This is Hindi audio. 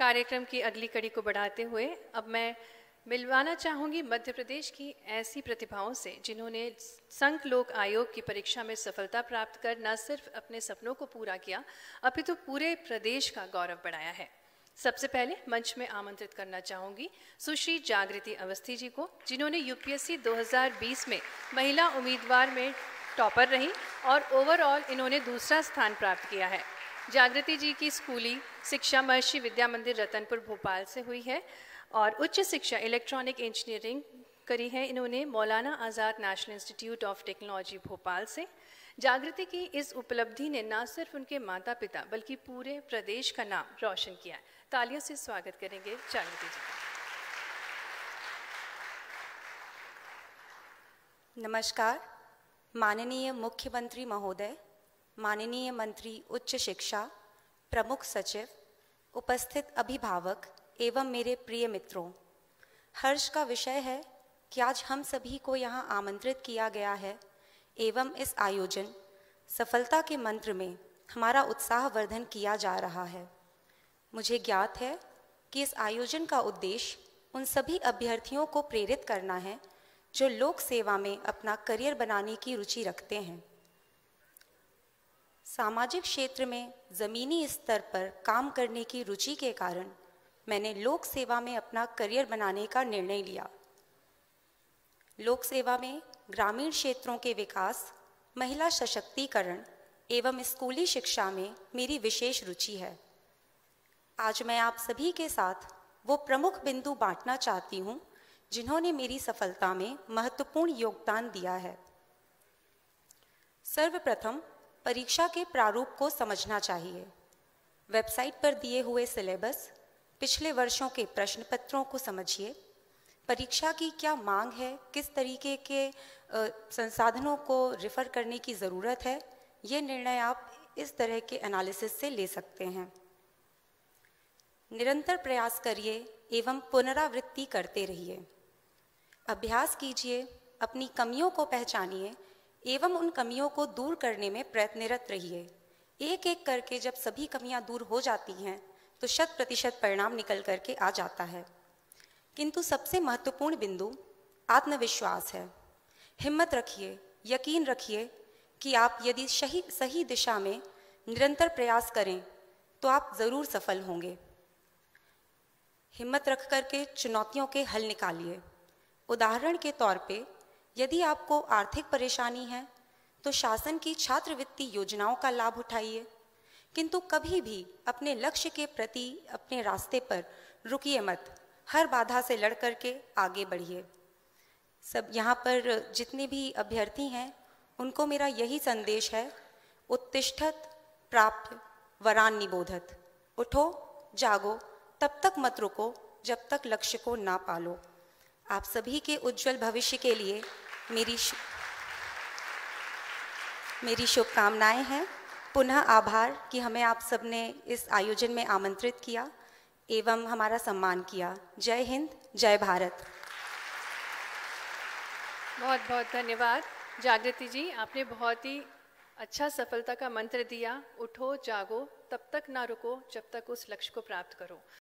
कार्यक्रम की अगली कड़ी को बढ़ाते हुए अब मैं मिलवाना चाहूँगी मध्य प्रदेश की ऐसी प्रतिभाओं से जिन्होंने संघ लोक आयोग की परीक्षा में सफलता प्राप्त कर न सिर्फ अपने सपनों को पूरा किया अपितु तो पूरे प्रदेश का गौरव बढ़ाया है सबसे पहले मंच में आमंत्रित करना चाहूंगी सुश्री जागृति अवस्थी जी को जिन्होंने यूपीएससी 2020 में महिला उम्मीदवार में टॉपर रही और ओवरऑल इन्होंने दूसरा स्थान प्राप्त किया है जागृति जी की स्कूली शिक्षा महर्षि विद्या मंदिर रतनपुर भोपाल से हुई है और उच्च शिक्षा इलेक्ट्रॉनिक इंजीनियरिंग करी है इन्होंने Maulana Azad national institute of technology Bhopal से जागृति की इस उपलब्धि ने न सिर्फ उनके माता पिता बल्कि पूरे प्रदेश का नाम रोशन किया है तालियों से स्वागत करेंगे जागृति जी नमस्कार माननीय मुख्यमंत्री महोदय माननीय मंत्री उच्च शिक्षा प्रमुख सचिव उपस्थित अभिभावक एवं मेरे प्रिय मित्रों हर्ष का विषय है कि आज हम सभी को यहाँ आमंत्रित किया गया है एवं इस आयोजन सफलता के मंत्र में हमारा उत्साह वर्धन किया जा रहा है मुझे ज्ञात है कि इस आयोजन का उद्देश्य उन सभी अभ्यर्थियों को प्रेरित करना है जो लोक सेवा में अपना करियर बनाने की रुचि रखते हैं सामाजिक क्षेत्र में ज़मीनी स्तर पर काम करने की रुचि के कारण मैंने लोक सेवा में अपना करियर बनाने का निर्णय लिया लोक सेवा में ग्रामीण क्षेत्रों के विकास महिला सशक्तिकरण एवं स्कूली शिक्षा में मेरी विशेष रुचि है आज मैं आप सभी के साथ वो प्रमुख बिंदु बांटना चाहती हूँ जिन्होंने मेरी सफलता में महत्वपूर्ण योगदान दिया है सर्वप्रथम परीक्षा के प्रारूप को समझना चाहिए वेबसाइट पर दिए हुए सिलेबस पिछले वर्षों के प्रश्न पत्रों को समझिए परीक्षा की क्या मांग है किस तरीके के संसाधनों को रिफ़र करने की ज़रूरत है ये निर्णय आप इस तरह के एनालिसिस से ले सकते हैं निरंतर प्रयास करिए एवं पुनरावृत्ति करते रहिए अभ्यास कीजिए अपनी कमियों को पहचानिए एवं उन कमियों को दूर करने में प्रयत्नरत रहिए एक एक करके जब सभी कमियां दूर हो जाती हैं तो शत प्रतिशत परिणाम निकल करके आ जाता है किंतु सबसे महत्वपूर्ण बिंदु आत्मविश्वास है हिम्मत रखिए यकीन रखिए कि आप यदि सही सही दिशा में निरंतर प्रयास करें तो आप ज़रूर सफल होंगे हिम्मत रख करके चुनौतियों के हल निकालिए उदाहरण के तौर पे यदि आपको आर्थिक परेशानी है तो शासन की छात्रवृत्ति योजनाओं का लाभ उठाइए किंतु कभी भी अपने लक्ष्य के प्रति अपने रास्ते पर रुकिए मत हर बाधा से लड़ करके आगे बढ़िए सब यहाँ पर जितने भी अभ्यर्थी हैं उनको मेरा यही संदेश है उत्तिष्ठत प्राप्त वरान निबोधत उठो जागो तब तक मत रुको जब तक लक्ष्य को ना पालो आप सभी के उज्जवल भविष्य के लिए मेरी शु... मेरी शुभकामनाएं हैं पुनः आभार कि हमें आप सब ने इस आयोजन में आमंत्रित किया एवं हमारा सम्मान किया जय हिंद जय भारत बहुत बहुत धन्यवाद जागृति जी आपने बहुत ही अच्छा सफलता का मंत्र दिया उठो जागो तब तक ना रुको जब तक उस लक्ष्य को प्राप्त करो